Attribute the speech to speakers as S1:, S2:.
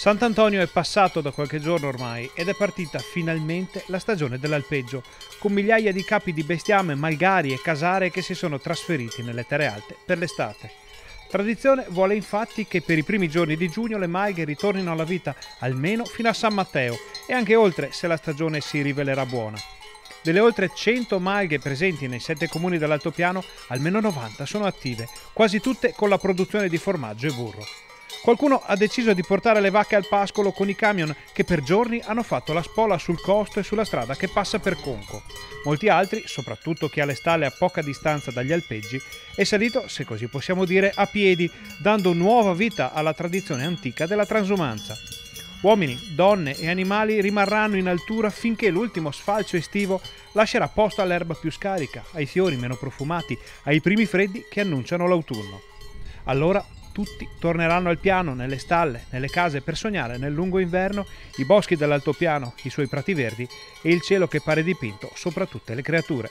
S1: Sant'Antonio è passato da qualche giorno ormai ed è partita finalmente la stagione dell'alpeggio, con migliaia di capi di bestiame, malgari e casare che si sono trasferiti nelle terre alte per l'estate. Tradizione vuole infatti che per i primi giorni di giugno le malghe ritornino alla vita, almeno fino a San Matteo e anche oltre se la stagione si rivelerà buona. Delle oltre 100 malghe presenti nei sette comuni dell'Altopiano, almeno 90 sono attive, quasi tutte con la produzione di formaggio e burro. Qualcuno ha deciso di portare le vacche al pascolo con i camion che per giorni hanno fatto la spola sul costo e sulla strada che passa per Conco. Molti altri, soprattutto chi ha le stalle a poca distanza dagli alpeggi, è salito, se così possiamo dire, a piedi, dando nuova vita alla tradizione antica della transumanza. Uomini, donne e animali rimarranno in altura finché l'ultimo sfalcio estivo lascerà posto all'erba più scarica, ai fiori meno profumati, ai primi freddi che annunciano l'autunno. Allora tutti torneranno al piano, nelle stalle, nelle case per sognare nel lungo inverno i boschi dell'altopiano, i suoi prati verdi e il cielo che pare dipinto sopra tutte le creature.